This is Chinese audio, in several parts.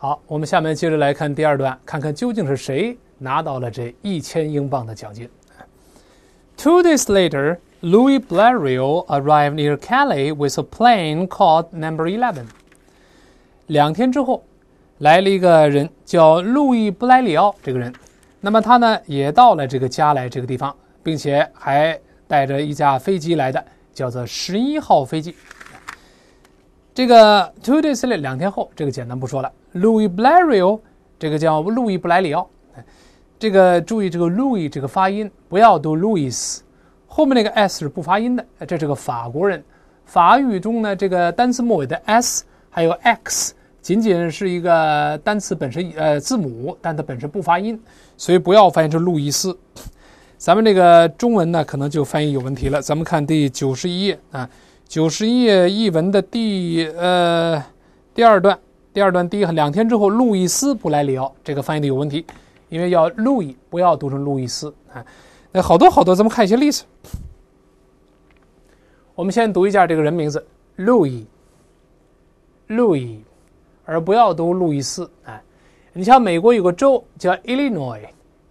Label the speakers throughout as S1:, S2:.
S1: 好，我们下面接着来看第二段，看看究竟是谁拿到了这一千英镑的奖金。Two days later, Louis Blario arrived near Cali with a plane called Number Eleven。两天之后，来了一个人叫路易·布莱里奥，这个人，那么他呢也到了这个加来这个地方，并且还带着一架飞机来的，叫做十一号飞机。这个 two days later 两天后，这个简单不说了。Louis Blario，这个叫路易·布莱里奥。这个注意，这个 Louis 这个发音不要读 Louis，后面那个 s 是不发音的。这是个法国人，法语中呢，这个单词末尾的 s 还有 x 仅仅是一个单词本身呃字母，但它本身不发音，所以不要翻译成路易斯。咱们这个中文呢，可能就翻译有问题了。咱们看第九十一页啊，九十一页译文的第呃第二段。第二段，第一两天之后，路易斯布莱里奥，这个翻译的有问题，因为要路易，不要读成路易斯啊。那好多好多，咱们看一些例子。我们先读一下这个人名字路易，路易，而不要读路易斯啊。你像美国有个州叫 Illinois，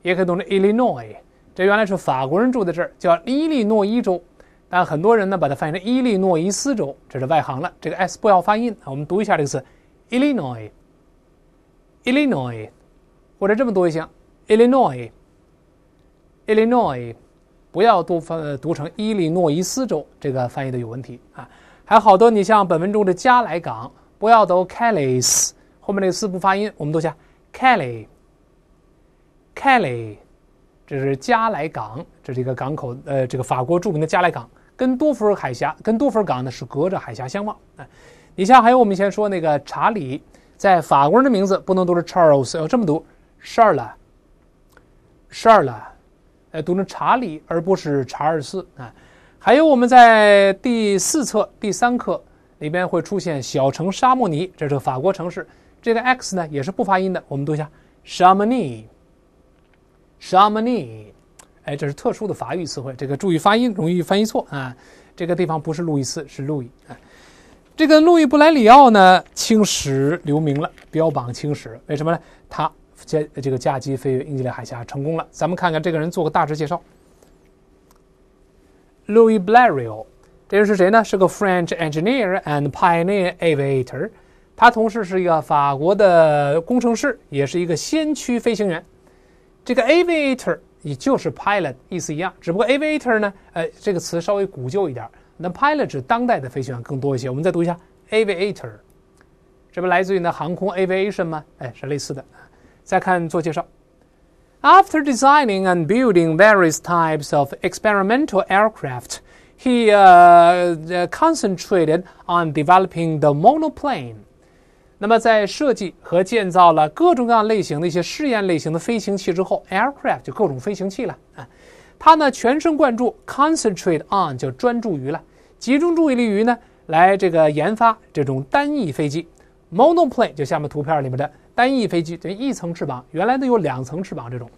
S1: 也可以读成 Illinois，这原来是法国人住的这儿，叫伊利诺伊州，但很多人呢把它翻译成伊利诺伊斯州，这是外行了。这个 s 不要发音我们读一下这个词。Illinois，Illinois，或者这么读一下，Illinois，Illinois，不要读分读成伊利诺伊斯州，这个翻译的有问题啊。还有好多，你像本文中的加莱港，不要读 Calais，后面那四不发音，我们读下 Calais，Calais，这是加莱港，这是一个港口，呃，这个法国著名的加莱港，跟多佛尔海峡，跟多佛尔港呢是隔着海峡相望，哎。以下还有，我们先说那个查理，在法国人的名字不能读成 Charles，要这么读 c h a r l e s c h a r l e 呃，读成查理而不是查尔斯啊。还有我们在第四册第三课里边会出现小城沙莫尼，这是法国城市。这个 X 呢也是不发音的，我们读一下 s s h a m n i h a m a n i 哎，这是特殊的法语词汇，这个注意发音，容易翻译错啊。这个地方不是路易斯，是路易这个路易·布莱里奥呢，青史留名了，标榜青史。为什么呢？他接这个驾机飞越英吉利海峡成功了。咱们看看这个人，做个大致介绍。Louis b l a i 这人是谁呢？是个 French engineer and pioneer aviator，他同时是一个法国的工程师，也是一个先驱飞行员。这个 aviator 也就是 pilot 意思一样，只不过 aviator 呢，呃，这个词稍微古旧一点。那 pilot 指当代的飞行员更多一些，我们再读一下 aviator，这不来自于呢航空 aviation 吗？哎，是类似的再看做介绍，After designing and building various types of experimental aircraft, he concentrated on developing the monoplane。那么在设计和建造了各种各样类型的一些试验类型的飞行器之后，aircraft 就各种飞行器了啊。他呢，全神贯注 （concentrate on） 就专注于了，集中注意力于呢，来这个研发这种单翼飞机 （monoplane），就下面图片里面的单翼飞机，就一层翅膀，原来呢有两层翅膀这种。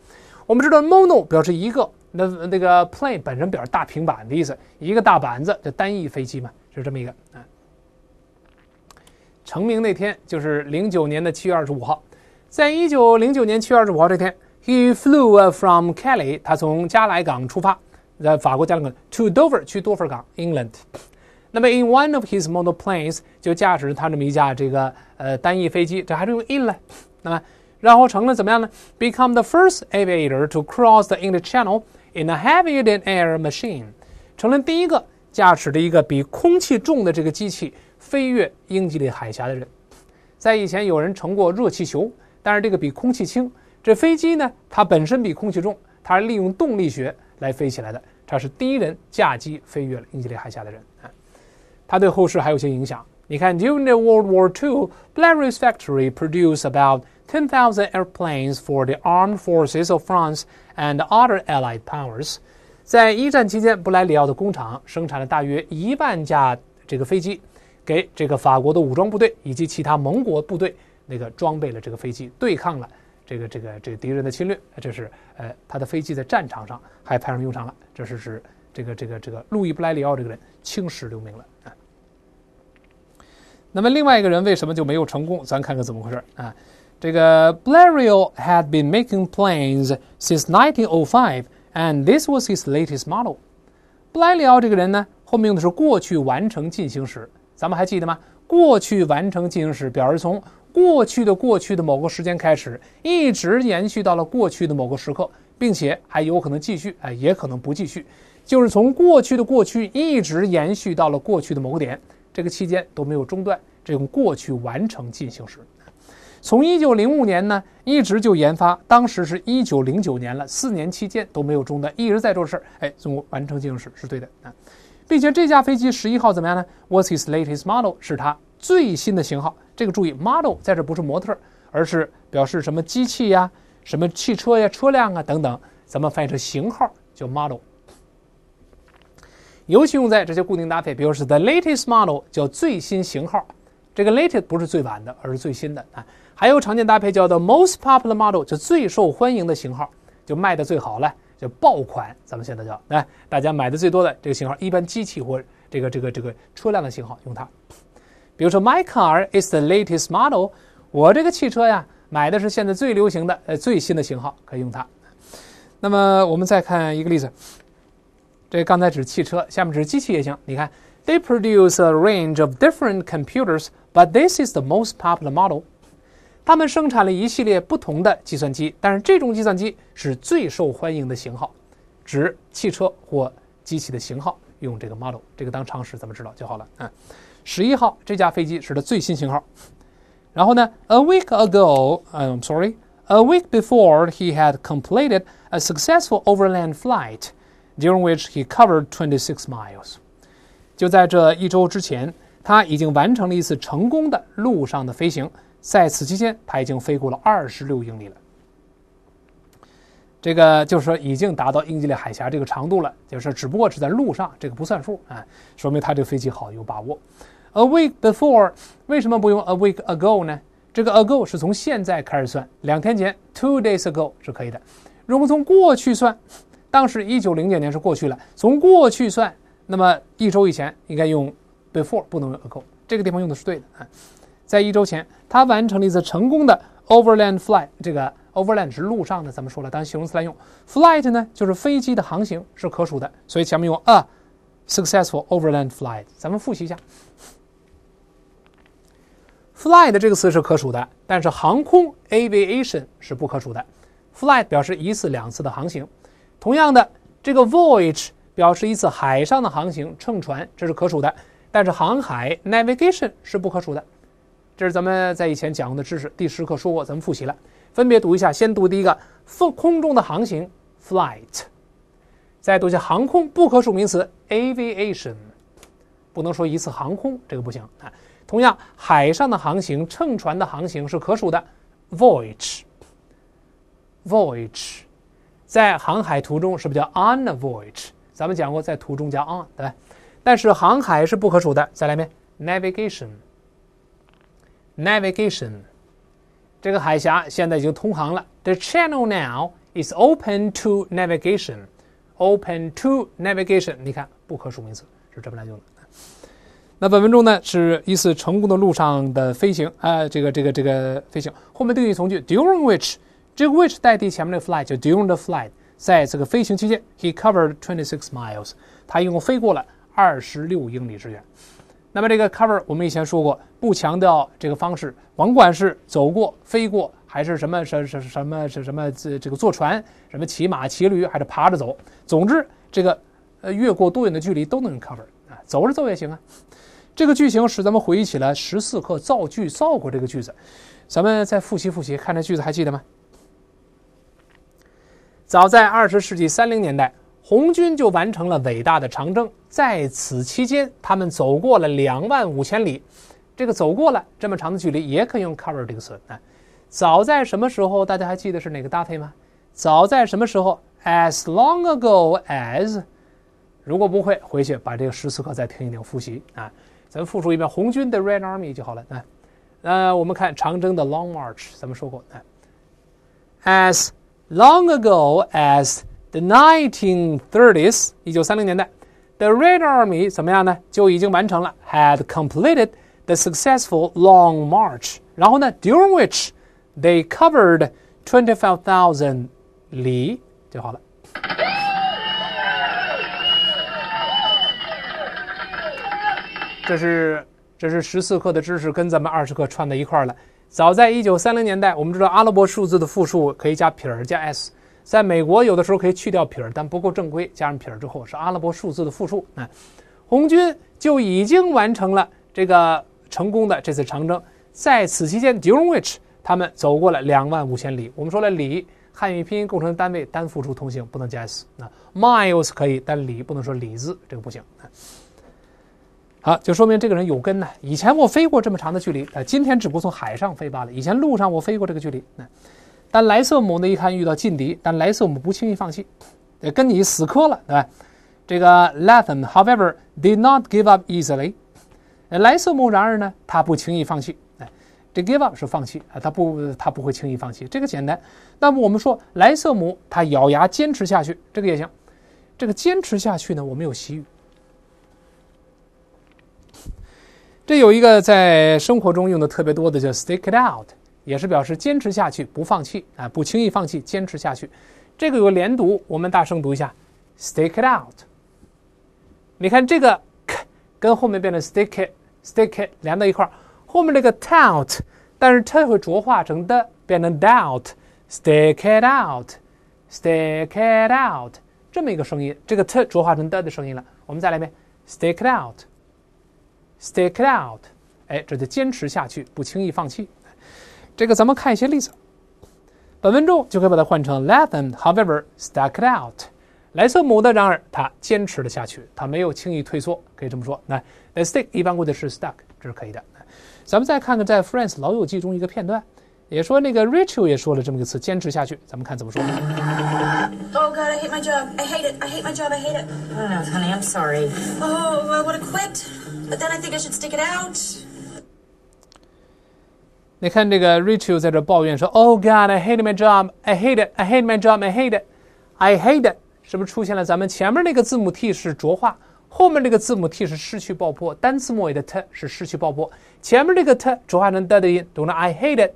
S1: 我们知道 “mono” 表示一个，那那个 “plane” 本身表示大平板的意思，一个大板子就单翼飞机嘛，是这么一个。啊，成名那天就是零九年的七月二十五号，在一九零九年七月二十五号这天。He flew from Calais，他从加莱港出发，在法国加莱港，to Dover，去多佛港，England。那么，in one of his model planes 就驾驶他这么一架这个呃单翼飞机，这还是用 in 了。那么，然后成了怎么样呢？Become the first aviator to cross the English Channel in a heavier-than-air machine，成了第一个驾驶的一个比空气重的这个机器飞越英吉利海峡的人。在以前，有人乘过热气球，但是这个比空气轻。这飞机呢，它本身比空气重，它是利用动力学来飞起来的。他是第一人驾机飞越了英吉利海峡的人啊！他对后世还有些影响。你看，During the World War II, Blériot's factory produced about ten thousand airplanes for the armed forces of France and other Allied powers。在一战期间，布莱里奥的工厂生产了大约一万架这个飞机，给这个法国的武装部队以及其他盟国部队那个装备了这个飞机，对抗了。这个这个这个敌人的侵略，这是呃，他的飞机在战场上还派上用场了。这是是这个这个这个路易·布莱里奥这个人青史留名了啊。那么另外一个人为什么就没有成功？咱看看怎么回事啊。这个 b l 布 r i o had been making planes since 1905, and this was his latest model。布莱里奥这个人呢，后面用的是过去完成进行时，咱们还记得吗？过去完成进行时表示从。过去的过去的某个时间开始，一直延续到了过去的某个时刻，并且还有可能继续，哎，也可能不继续，就是从过去的过去一直延续到了过去的某个点，这个期间都没有中断，这种过去完成进行时。从一九零五年呢，一直就研发，当时是一九零九年了，四年期间都没有中断，一直在做事儿，哎，中国完成进行时是对的啊，并且这架飞机十一号怎么样呢？Was his latest model？是他。最新的型号，这个注意，model 在这不是模特，而是表示什么机器呀、什么汽车呀、车辆啊等等，咱们翻译成型号叫 model。尤其用在这些固定搭配，比如是 the latest model 叫最新型号，这个 latest 不是最晚的，而是最新的啊。还有常见搭配叫做 most popular model，就最受欢迎的型号，就卖的最好了，就爆款，咱们现在叫来，大家买的最多的这个型号，一般机器或这个这个这个车辆的型号用它。比如说，My car is the latest model。我这个汽车呀，买的是现在最流行的、呃，最新的型号，可以用它。那么，我们再看一个例子。这刚才指汽车，下面指机器也行。你看，They produce a range of different computers, but this is the most popular model。他们生产了一系列不同的计算机，但是这种计算机是最受欢迎的型号。指汽车或机器的型号，用这个 model，这个当常识咱们知道就好了啊。十一号，这架飞机是它最新型号。然后呢，a week ago，I'm sorry，a week before he had completed a successful overland flight during which he covered twenty six miles。就在这一周之前，他已经完成了一次成功的路上的飞行，在此期间他已经飞过了二十六英里了。这个就是说已经达到英吉利海峡这个长度了，就是只不过是在路上，这个不算数啊，说明他这飞机好有把握。A week before，为什么不用 a week ago 呢？这个 ago 是从现在开始算，两天前 two days ago 是可以的。如果从过去算，当时一九零九年是过去了，从过去算，那么一周以前应该用 before，不能用 ago。这个地方用的是对的啊。在一周前，他完成了一次成功的 overland flight。这个 overland 是路上的，咱们说了当形容词来用。flight 呢，就是飞机的航行是可数的，所以前面用 a successful overland flight。咱们复习一下。Flight 的这个词是可数的，但是航空 aviation 是不可数的。Flight 表示一次两次的航行，同样的，这个 voyage 表示一次海上的航行，乘船这是可数的，但是航海 navigation 是不可数的。这是咱们在以前讲过的知识，第十课说过，咱们复习了。分别读一下，先读第一个，空空中的航行 flight，再读一下航空不可数名词 aviation，不能说一次航空，这个不行啊。同样，海上的航行、乘船的航行是可数的，voyage。voyage，在航海途中是不是叫 on voyage？咱们讲过，在途中加 on，对吧？但是航海是不可数的。再来一遍，navigation。navigation，这个海峡现在已经通航了。The channel now is open to navigation。open to navigation，你看，不可数名词是这么来用的。那本文中呢是一次成功的路上的飞行啊，这个这个这个飞行后面定语从句 during which，这个 which 代替前面的 flight 就 during the flight，在这个飞行期间，he covered twenty six miles，他一共飞过了二十六英里之远。那么这个 cover 我们以前说过，不强调这个方式，甭管是走过、飞过，还是什么什什什么什什么这这个坐船、什么骑马、骑驴，还是爬着走，总之这个呃越过多远的距离都能 cover 啊，走着走也行啊。这个句型使咱们回忆起来，十四课造句造过这个句子，咱们再复习复习，看这句子还记得吗？早在二十世纪三零年代，红军就完成了伟大的长征。在此期间，他们走过了两万五千里。这个走过了这么长的距离，也可以用 cover 这个词。啊，早在什么时候？大家还记得是哪个搭配吗？早在什么时候？As long ago as，如果不会，回去把这个十四课再听一听，复习啊。咱们复述一遍红军的 Red Army 就好了。那那我们看长征的 Long March，咱们说过。那 long ago as the 1930s，一九三零年代，the Red Army 怎么样呢？就已经完成了，had completed the successful Long March。然后呢，during which they covered twenty-five thousand 里就好了。这是这是十四课的知识跟咱们二十课串在一块儿了。早在一九三零年代，我们知道阿拉伯数字的复数可以加撇儿加 s，在美国有的时候可以去掉撇儿，但不够正规，加上撇儿之后是阿拉伯数字的复数。那红军就已经完成了这个成功的这次长征，在此期间，during which 他们走过了两万五千里。我们说了里，汉语拼音构成单位单复数同形，不能加 s。那 miles 可以，但里不能说里字，这个不行。好，就说明这个人有根呢。以前我飞过这么长的距离，啊，今天只不过从海上飞罢了。以前路上我飞过这个距离，那但莱瑟姆呢？一看遇到劲敌，但莱瑟姆不轻易放弃，呃，跟你死磕了，对吧？这个 Latham, however, did not give up easily。呃，莱瑟姆然而呢，他不轻易放弃。哎，这 give up 是放弃啊，他不，他不会轻易放弃。这个简单。那么我们说莱瑟姆他咬牙坚持下去，这个也行。这个坚持下去呢，我们有习语。这有一个在生活中用的特别多的，叫 “stick it out”，也是表示坚持下去，不放弃啊，不轻易放弃，坚持下去。这个有个连读，我们大声读一下，“stick it out”。你看这个 “k” 跟后面变成 “stick it”，“stick it” 连到一块儿，后面这个 “out”，但是 “t” 会浊化成的变成 “doubt”。“stick it out”，“stick it out” 这么一个声音，这个 “t” 浊化成 “d” 的声音了。我们再来一遍，“stick it out”。stick it out，哎，这就坚持下去，不轻易放弃。这个咱们看一些例子，本文中就可以把它换成 Let them, however, stuck it out。莱瑟姆的，然而他坚持了下去，他没有轻易退缩，可以这么说。来，stick 一般过的是 stuck，这是可以的。咱们再看看在《Friends》老友记中一个片段。也说那个 Rachel 也说了这么个词，坚持下去。咱们看怎么说。Oh God, I hate my job. I hate it. I hate my job. I hate it. Oh no, honey, I'm sorry. Oh, I want to quit, but then I think I should stick it out. 你看这个 Rachel 在这抱怨说：“Oh God, I hate my job. I hate it. I hate my job. I hate it. I hate it。”是不是出现了咱们前面那个字母 t 是浊化？后面这个字母 t 是失去爆破，单词末尾的 t 是失去爆破，前面这个 t 浊化成 d 的音，读成 I hate it。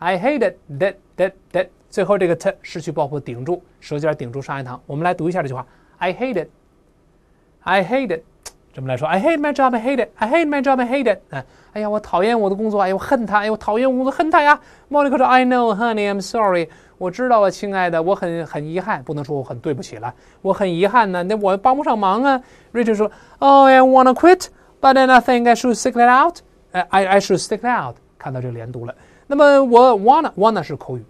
S1: I hate it, that that that. 最后这个 t 失去爆破，顶住舌尖顶住上牙膛。我们来读一下这句话：I hate it, I hate it。这么来说：I hate my job, I hate it. I hate my job, I hate it。哎，哎呀，我讨厌我的工作，哎，我恨他，哎，我讨厌工作，恨他呀。m o i c a 说：I know, honey, I'm sorry。我知道啊，亲爱的，我很很遗憾，不能说我很对不起了，我很遗憾呢。那我帮不上忙啊。Richard 说：Oh, I want to quit, but then I think I should stick it out. I I should stick it out。看到这个连读了。那么我 wanna wanna 是口语，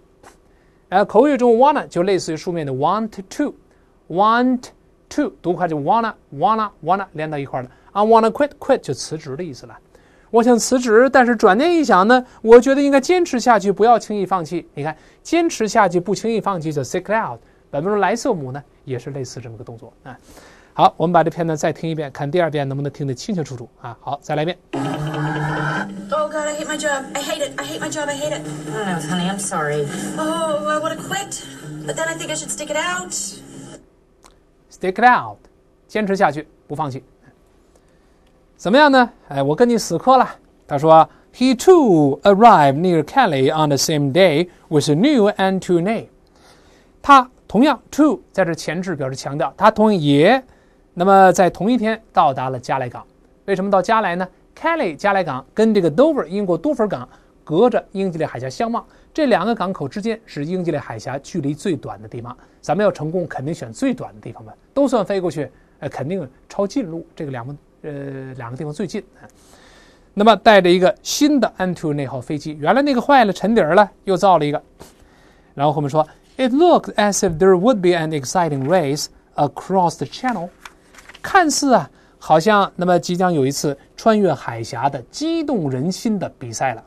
S1: 呃，口语中 wanna 就类似于书面的 want to want to，读快就 wanna wanna wanna 连到一块儿了。I wanna quit quit 就辞职的意思了。我想辞职，但是转念一想呢，我觉得应该坚持下去，不要轻易放弃。你看，坚持下去，不轻易放弃，就 seek out。本分说莱瑟姆呢，也是类似这么个动作啊。好，我们把这片呢再听一遍，看第二遍能不能听得清清楚楚啊。好，再来一遍。I hate my job. I hate it. I hate my job. I hate it. I don't know, honey. I'm sorry. Oh, I want to quit. But then I think I should stick it out. Stick it out. 坚持下去，不放弃。怎么样呢？哎，我跟你死磕了。他说，He too arrived near c a l l i on the same day with a New and t o o n a m e 他同样，too 在这前置表示强调，他同样也，那么在同一天到达了加莱港。为什么到加莱呢？Calais 加莱港跟这个 Dover 英国多佛港隔着英吉利海峡相望，这两个港口之间是英吉利海峡距离最短的地方。咱们要成功，肯定选最短的地方吧？都算飞过去，呃，肯定超近路。这个两个呃两个地方最近。那么带着一个新的 Antu 那号飞机，原来那个坏了沉底了，又造了一个。然后后面说：“It looks as if there would be an exciting race across the channel。”看似啊。好像那么即将有一次穿越海峡的激动人心的比赛了。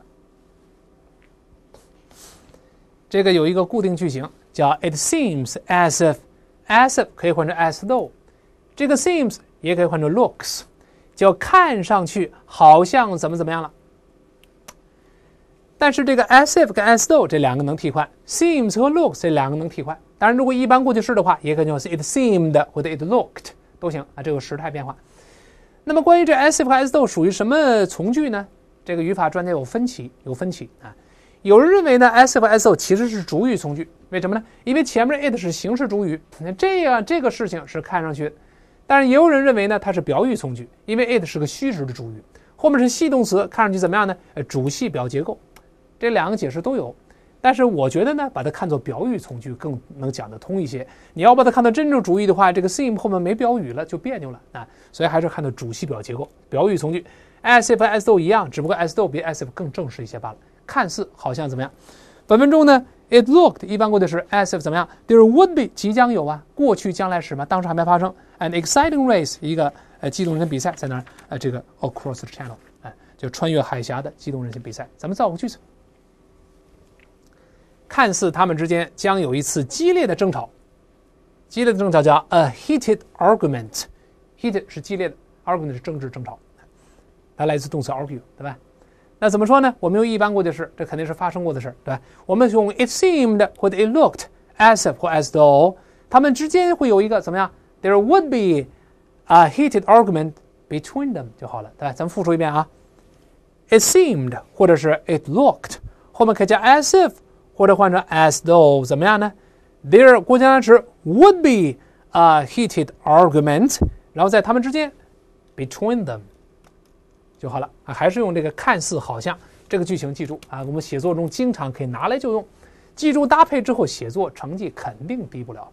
S1: 这个有一个固定句型，叫 "It seems as if"，as if 可以换成 as though，这个 seems 也可以换成 looks，就看上去好像怎么怎么样了。但是这个 as if 跟 as though 这两个能替换，seems 和 looks 这两个能替换。当然，如果一般过去式的话，也可以用 It seemed 或者 It looked 都行啊，这个时态变化。那么关于这 as if 和 as though 属于什么从句呢？这个语法专家有分歧，有分歧啊。有人认为呢，as if 和 as though 其实是主语从句，为什么呢？因为前面 it 是形式主语，那这样这个事情是看上去。但是也有人认为呢，它是表语从句，因为 it 是个虚实的主语，后面是系动词，看上去怎么样呢？呃，主系表结构，这两个解释都有。但是我觉得呢，把它看作表语从句更能讲得通一些。你要把它看作真正主语的话，这个 seem 后面没表语了就别扭了啊。所以还是看作主系表结构，表语从句。as if 和 as though 一样，只不过 as though 比 as if 更正式一些罢了。看似好像怎么样？本文中呢？It looked 一般过的是 as if 怎么样？There would be 即将有啊，过去将来时嘛，当时还没发生。An exciting race 一个呃激动人心比赛在哪儿？呃，这个 across the channel 哎，就穿越海峡的激动人心比赛。咱们造个句子。看似他们之间将有一次激烈的争吵，激烈的争吵叫 a heated argument，heated 是激烈的，argument 是政治争吵，它来自动词 argue，对吧？那怎么说呢？我们用一般过去式，这肯定是发生过的事，对吧？我们用 it seemed 或者 it looked as if 或 as though 他们之间会有一个怎么样？There would be a heated argument between them 就好了，对吧？咱们复述一遍啊，it seemed 或者是 it looked 后面可以加 as if。或者换成 as though 怎么样呢？There 国家池 would be a heated argument，然后在他们之间 between them 就好了。啊，还是用这个看似好像这个句型，记住啊，我们写作中经常可以拿来就用。记住搭配之后，写作成绩肯定低不了。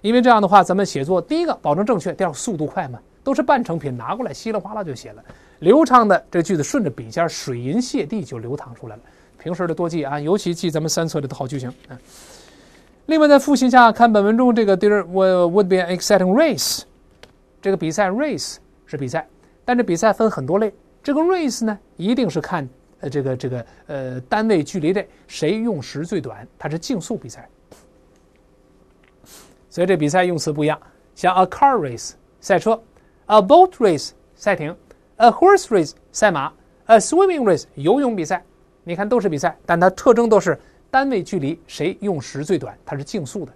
S1: 因为这样的话，咱们写作第一个保证正确，第二速度快嘛，都是半成品拿过来稀里哗啦就写了，流畅的这句子顺着笔尖水银泻地就流淌出来了。平时的多记啊，尤其记咱们三册里的好句型啊。另外，在复习下看本文中这个 t h e r e would be an exciting race。这个比赛 race 是比赛，但这比赛分很多类。这个 race 呢，一定是看呃这个这个呃单位距离的谁用时最短，它是竞速比赛。所以这比赛用词不一样，像 a car race 赛车，a boat race 赛艇，a horse race 赛马，a swimming race 游泳比赛。你看都是比赛，但它特征都是单位距离谁用时最短，它是竞速的。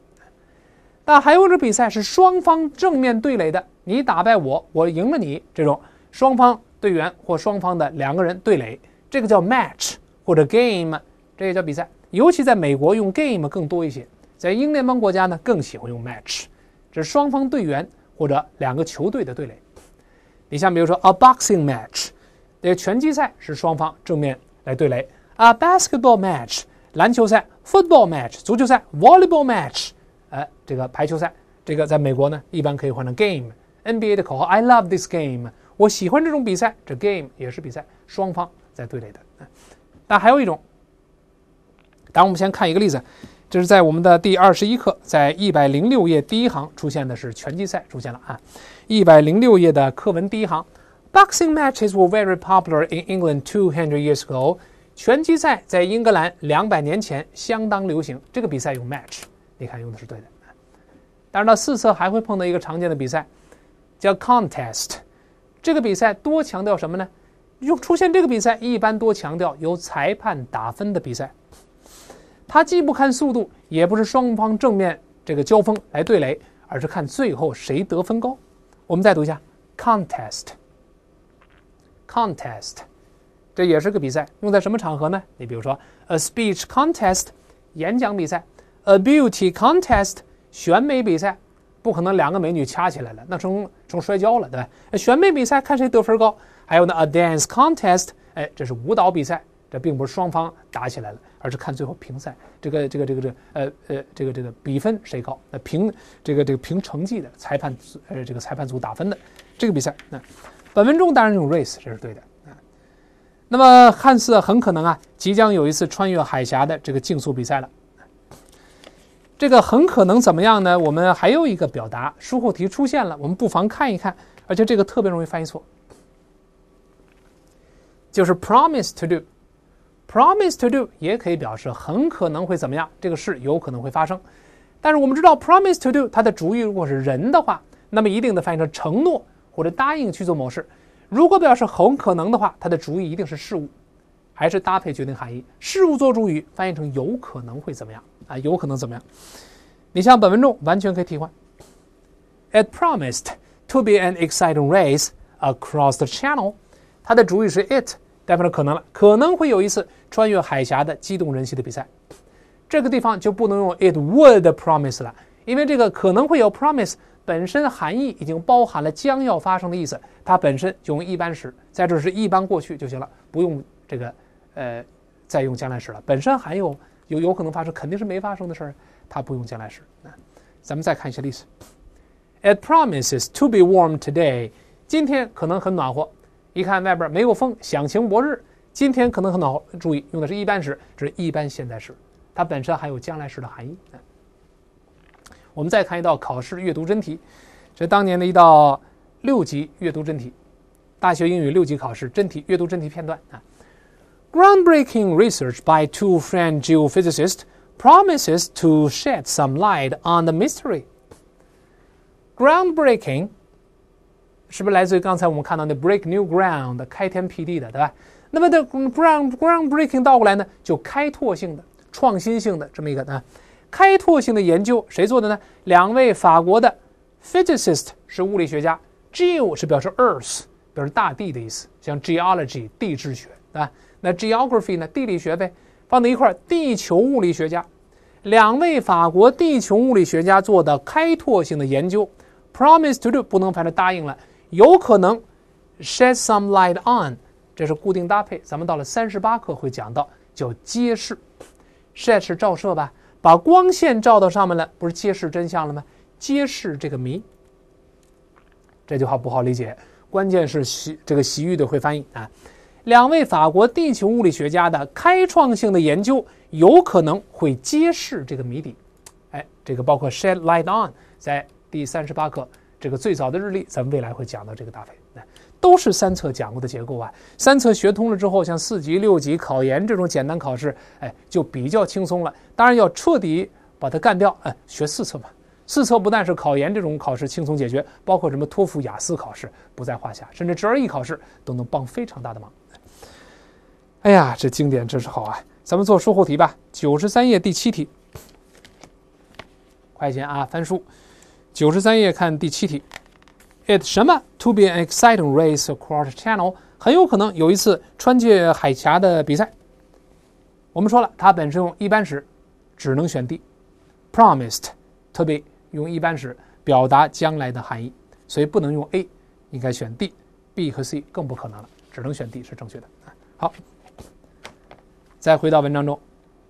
S1: 那还有种比赛是双方正面对垒的，你打败我，我赢了你，这种双方队员或双方的两个人对垒，这个叫 match 或者 game，这也叫比赛。尤其在美国用 game 更多一些，在英联邦国家呢更喜欢用 match，这是双方队员或者两个球队的对垒。你像比如说 a boxing match，对，个拳击赛是双方正面来对垒。啊，basketball match 篮球赛，football match 足球赛，volleyball match，呃，这个排球赛，这个在美国呢一般可以换成 game。NBA 的口号 "I love this game"，我喜欢这种比赛。这 game 也是比赛，双方在对垒的。那还有一种，当我们先看一个例子，这是在我们的第二十一课，在一百零六页第一行出现的是拳击赛出现了啊，一百零六页的课文第一行，boxing matches were very popular in England two hundred years ago。拳击赛在英格兰两百年前相当流行。这个比赛用 match，你看用的是对的。当然了，四册还会碰到一个常见的比赛，叫 contest。这个比赛多强调什么呢？用出现这个比赛，一般多强调由裁判打分的比赛。它既不看速度，也不是双方正面这个交锋来对垒，而是看最后谁得分高。我们再读一下 contest，contest。这也是个比赛，用在什么场合呢？你比如说，a speech contest（ 演讲比赛）、a beauty contest（ 选美比赛），不可能两个美女掐起来了，那成成摔跤了，对吧？选美比赛看谁得分高。还有呢，a dance contest（ 哎，这是舞蹈比赛），这并不是双方打起来了，而是看最后评赛，这个这个这个这呃呃这个这个比分谁高？那评这个这个评成绩的裁判呃，这个裁判组打分的这个比赛，那本文中当然用 race，这是对的。那么，看似很可能啊，即将有一次穿越海峡的这个竞速比赛了。这个很可能怎么样呢？我们还有一个表达，书后题出现了，我们不妨看一看。而且这个特别容易翻译错，就是 promise to do。promise to do 也可以表示很可能会怎么样，这个事有可能会发生。但是我们知道，promise to do 它的主语如果是人的话，那么一定得翻译成承诺或者答应去做某事。如果表示很可能的话，它的主语一定是事物，还是搭配决定含义？事物做主语，翻译成有可能会怎么样啊？有可能怎么样？你像本文中完全可以替换。It promised to be an exciting race across the channel，它的主语是 it，代表了可能了，可能会有一次穿越海峡的激动人心的比赛。这个地方就不能用 it would promise 了，因为这个可能会有 promise。本身含义已经包含了将要发生的意思，它本身就用一般时，在这是一般过去就行了，不用这个呃再用将来时了。本身还有有有可能发生，肯定是没发生的事儿，它不用将来时。啊、咱们再看一些例子：It promises to be warm today。今天可能很暖和。一看外边没有风，想晴不日，今天可能很暖和。注意用的是一般时，这是一般现在时，它本身含有将来时的含义。我们再看一道考试阅读真题，这当年的一道六级阅读真题，大学英语六级考试真题阅读真题片段啊。Groundbreaking research by two French geophysicists promises to shed some light on the mystery. Groundbreaking 是不是来自于刚才我们看到那 break new ground 开天辟地的，对吧？那么的 ground groundbreaking 倒过来呢，就开拓性的、创新性的这么一个呢？开拓性的研究谁做的呢？两位法国的 physicist 是物理学家，Geo 是表示 Earth，表示大地的意思，像 geology 地质学，对吧？那 geography 呢，地理学呗。放在一块，地球物理学家，两位法国地球物理学家做的开拓性的研究，promise to do 不能反正答应了，有可能 shed some light on，这是固定搭配，咱们到了三十八课会讲到，叫揭示，shed 是照射吧。把光线照到上面来，不是揭示真相了吗？揭示这个谜。这句话不好理解，关键是习这个习玉的会翻译啊。两位法国地球物理学家的开创性的研究，有可能会揭示这个谜底。哎，这个包括 shed light on，在第三十八课这个最早的日历，咱们未来会讲到这个大费。都是三测讲过的结构啊，三测学通了之后，像四级、六级、考研这种简单考试，哎，就比较轻松了。当然，要彻底把它干掉，哎，学四测嘛。四测不但是考研这种考试轻松解决，包括什么托福、雅思考试不在话下，甚至 GRE 考试都能帮非常大的忙。哎呀，这经典真是好啊！咱们做书后题吧，九十三页第七题，快点啊，翻书，九十三页看第七题。It 什么 to be an exciting race across channel？很有可能有一次川界海峡的比赛。我们说了，它本身用一般时，只能选 D。Promised to be 用一般时表达将来的含义，所以不能用 A，应该选 D。B 和 C 更不可能了，只能选 D 是正确的。好，再回到文章中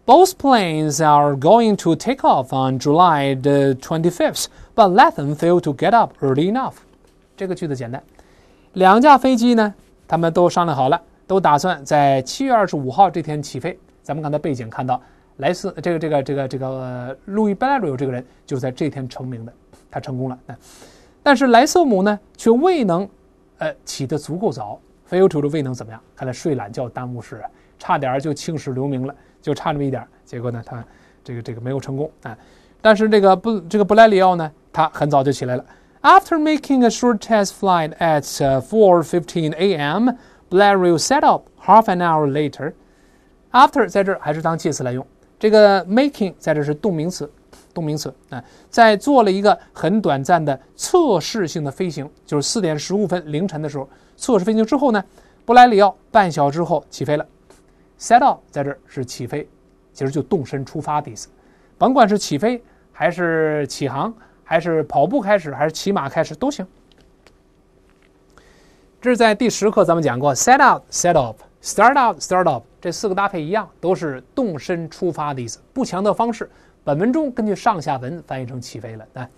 S1: ，Both planes are going to take off on July the twenty-fifth, but Lathan failed to get up early enough. 这个句子简单，两架飞机呢，他们都商量好了，都打算在七月二十五号这天起飞。咱们刚才背景看到，莱斯这个这个这个这个路易·布莱里这个人就在这天成名的，他成功了。但是莱瑟姆呢，却未能，呃，起得足够早，飞欧起的未能怎么样？看来睡懒觉耽误事，差点就青史留名了，就差那么一点。结果呢，他这个这个没有成功。啊。但是这个布这个布莱里奥呢，他很早就起来了。After making a short test flight at 4:15 a.m., Blériot set up half an hour later. After 在这儿还是当介词来用，这个 making 在这是动名词，动名词啊，在做了一个很短暂的测试性的飞行，就是四点十五分凌晨的时候测试飞行之后呢，布莱里奥半小时后起飞了。Set off 在这儿是起飞，其实就动身出发的意思，甭管是起飞还是起航。还是跑步开始，还是骑马开始都行。这是在第十课咱们讲过，set out，set off，start out，start off 这四个搭配一样，都是动身出发的意思。不强调方式。本文中根据上下文翻译成起飞了。来，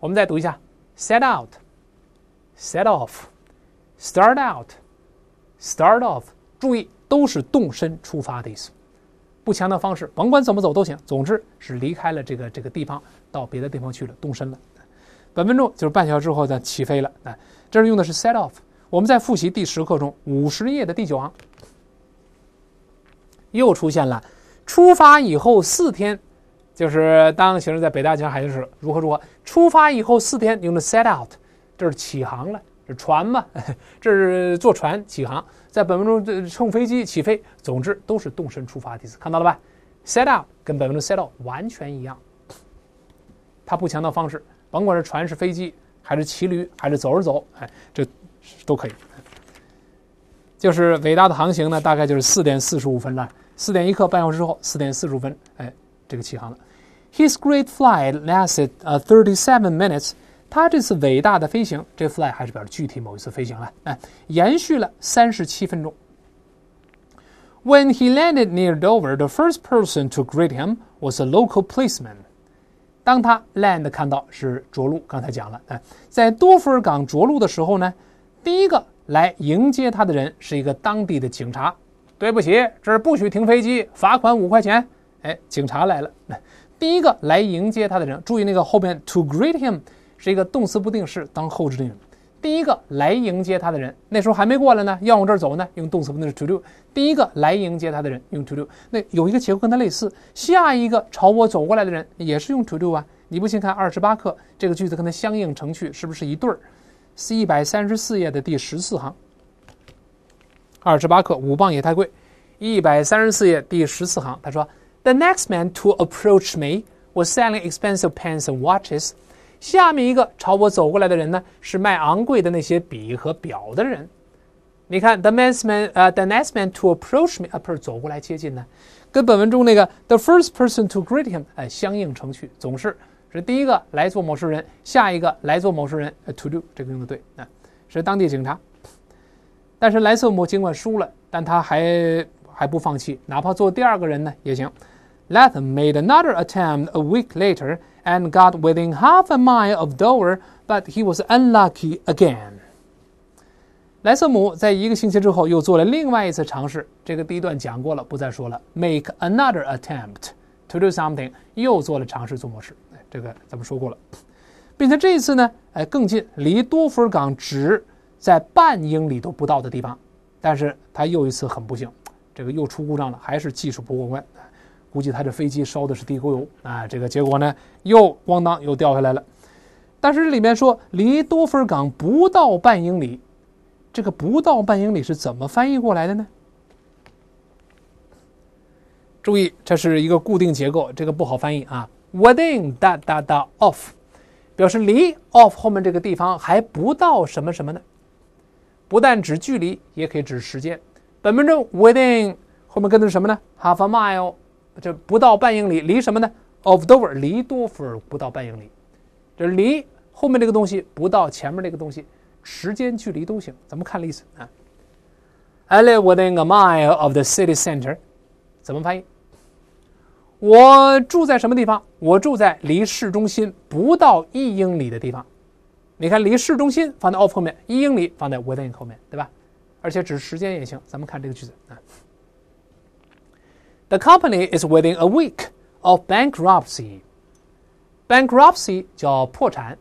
S1: 我们再读一下：set out，set off，start out，start off。注意，都是动身出发的意思。不强调方式，甭管怎么走都行，总之是离开了这个这个地方。到别的地方去了，动身了。本分钟就是半小时之后再起飞了。啊，这是用的是 set off。我们在复习第十课中五十页的第九行，又出现了。出发以后四天，就是当学生在北大讲海事时，如何如何。出发以后四天用的 set out，这是起航了，是船嘛？这是坐船起航，在本分钟乘飞机起飞，总之都是动身出发的意思。看到了吧？set out 跟本分钟 set off 完全一样。它不强调方式，甭管是船、是飞机，还是骑驴，还是走着走，哎，这都可以。就是伟大的航行呢，大概就是四点四十五分了，四点一刻，半小时之后，四点四十五分，哎，这个起航了。His great flight lasted a thirty seven minutes。他这次伟大的飞行，这 fly 还是表示具体某一次飞行了，哎，延续了三十七分钟。When he landed near Dover, the first person to greet him was a local policeman. 当他 land 看到是着陆，刚才讲了，哎，在多弗尔港着陆的时候呢，第一个来迎接他的人是一个当地的警察。对不起，这儿不许停飞机，罚款五块钱。哎，警察来了，第一个来迎接他的人，注意那个后面 to greet him 是一个动词不定式当后置定语。第一个来迎接他的人，那时候还没过来呢，要往这儿走呢，用动词不定式 to do。第一个来迎接他的人用 to do。那有一个结构跟他类似，下一个朝我走过来的人也是用 to do 啊？你不信看二十八课这个句子跟它相应程序是不是一对儿？是一百三十四页的第十四行。二十八课五磅也太贵。一百三十四页第十四行，他说：“The next man to approach me was selling expensive pens and watches。”下面一个朝我走过来的人呢，是卖昂贵的那些笔和表的人。你看，the man's man，呃、t h e next man to approach me，啊，不是走过来接近呢，跟本文中那个 the first person to greet him，哎，相应程序，总是是第一个来做某事人，下一个来做某事人、啊、，to do，这个用的对，啊，是当地警察。但是莱瑟姆尽管输了，但他还还不放弃，哪怕做第二个人呢也行。Let him made another attempt a week later. And got within half a mile of Dover, but he was unlucky again. 莱瑟姆在一个星期之后又做了另外一次尝试。这个第一段讲过了，不再说了。Make another attempt to do something，又做了尝试做某事。这个咱们说过了，并且这一次呢，哎更近，离多佛尔港只在半英里都不到的地方。但是他又一次很不幸，这个又出故障了，还是技术不过关。估计他这飞机烧的是地沟油啊！这个结果呢，又咣当又掉下来了。但是这里面说离多芬港不到半英里，这个不到半英里是怎么翻译过来的呢？注意，这是一个固定结构，这个不好翻译啊。Within 哒哒哒 of 表示离 of 后面这个地方还不到什么什么呢？不但指距离，也可以指时间。本分钟 within 后面跟的是什么呢？Half a mile。这不到半英里，离什么呢？Of Dover，离多佛尔不到半英里，这离后面这个东西不到前面这个东西，时间距离都行。咱们看例子啊，I live within a mile of the city center，怎么翻译？我住在什么地方？我住在离市中心不到一英里的地方。你看，离市中心放在 of 后面，一英里放在 within 后面对吧？而且指时间也行。咱们看这个句子啊。The company is within a week of bankruptcy. Bankruptcy 叫破产，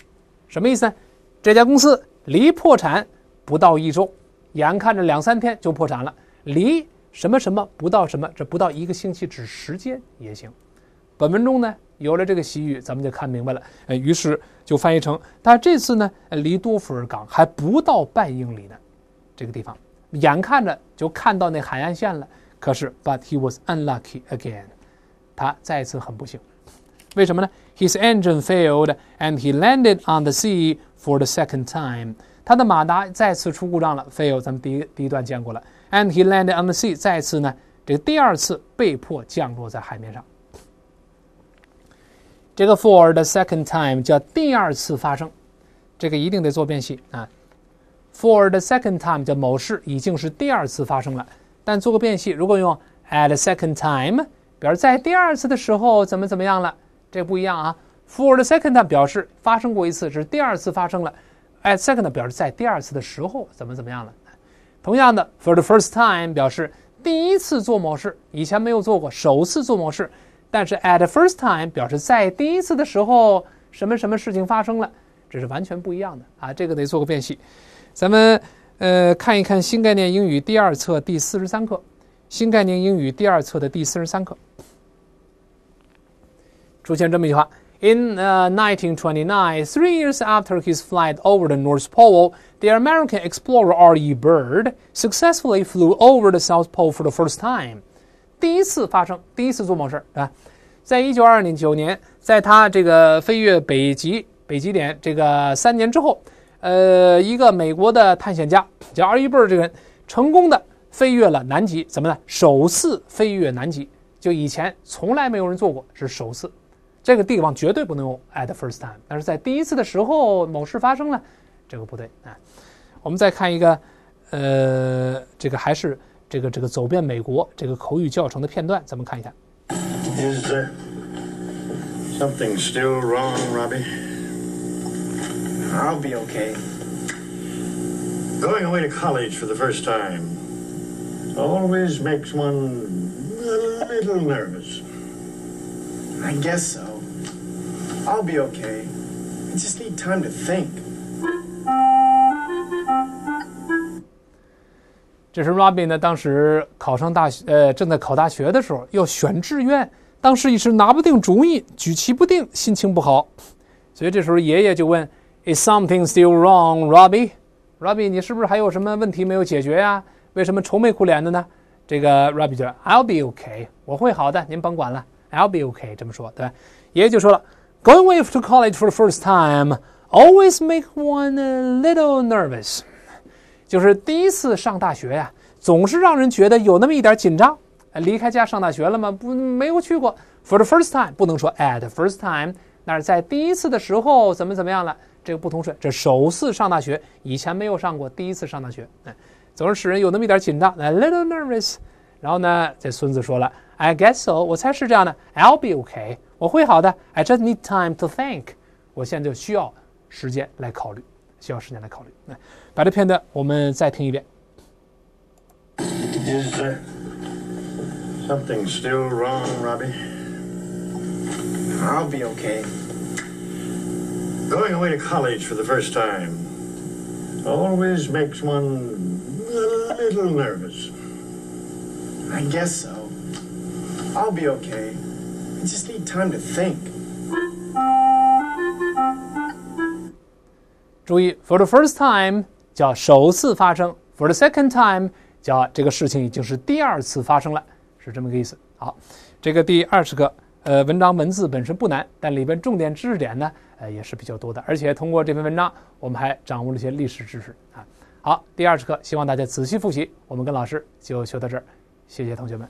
S1: 什么意思呢？这家公司离破产不到一周，眼看着两三天就破产了。离什么什么不到什么，这不到一个星期，指时间也行。本文中呢，有了这个习语，咱们就看明白了。呃，于是就翻译成：但这次呢，离多福尔港还不到半英里呢，这个地方，眼看着就看到那海岸线了。可是，but he was unlucky again。他再次很不幸，为什么呢？His engine failed and he landed on the sea for the second time。他的马达再次出故障了，fail 咱们第一第一段见过了。And he landed on the sea，再次呢，这第二次被迫降落在海面上。这个 for the second time 叫第二次发生，这个一定得做辨析啊。For the second time 叫某事已经是第二次发生了。但做个变系，如果用 at the second time，表示在第二次的时候怎么怎么样了，这不一样啊。for the second 表示发生过一次，是第二次发生了；at second 表示在第二次的时候怎么怎么样了。同样的，for the first time 表示第一次做某事，以前没有做过，首次做某事；但是 at the first time 表示在第一次的时候什么什么事情发生了，这是完全不一样的啊。这个得做个变系，咱们。呃，看一看《新概念英语》第二册第四十三课，《新概念英语》第二册的第四十三课，出现这么一句话：In 1929, three years after his flight over the North Pole, the American explorer R. E. Bird successfully flew over the South Pole for the first time。第一次发生，第一次做某事儿，啊，在一九二零九年，在他这个飞越北极北极点这个三年之后。呃，一个美国的探险家叫阿伊贝尔这个人，成功的飞越了南极，怎么呢？首次飞越南极，就以前从来没有人做过，是首次。这个地方绝对不能用 at first time，但是在第一次的时候某事发生了，这个不对啊。我们再看一个，呃，这个还是这个这个走遍美国这个口语教程的片段，咱们看一下。Something's still wrong, Robbie. I'll be okay. Going away to college for the first time always makes one a little nervous. I guess so. I'll be okay. I just need time to think. 这是 Robin 呢，当时考上大学，呃，正在考大学的时候，要选志愿，当时一时拿不定主意，举棋不定，心情不好，所以这时候爷爷就问 Is something still wrong, Robbie? Robbie，你是不是还有什么问题没有解决呀？为什么愁眉苦脸的呢？这个 Robbie 就说，I'll be OK，我会好的，您甭管了。I'll be OK，这么说对吧？爷爷就说了，Going away to college for the first time always m a k e one a little nervous。就是第一次上大学呀，总是让人觉得有那么一点紧张。离开家上大学了吗？不，没有去过。For the first time，不能说 at the first time，那是在第一次的时候怎么怎么样了。这个不通顺。这首次上大学，以前没有上过，第一次上大学，哎，总是使人有那么一点紧张，a little nervous。然后呢，这孙子说了，I guess so，我猜是这样的，I'll be okay，我会好的，I just need time to think，我现在就需要时间来考虑，需要时间来考虑。来，把这片段我们再听一遍。Is something still wrong, Robbie? I'll be okay. Going away to college for the first time always makes one a little nervous. I guess so. I'll be okay. I just need time to think. 注意，for the first time 叫首次发生，for the second time 叫这个事情已经是第二次发生了，是这么个意思。好，这个第二十个。呃，文章文字本身不难，但里边重点知识点呢，呃，也是比较多的。而且通过这篇文章，我们还掌握了一些历史知识啊。好，第二十课，希望大家仔细复习。我们跟老师就学到这儿，谢谢同学们。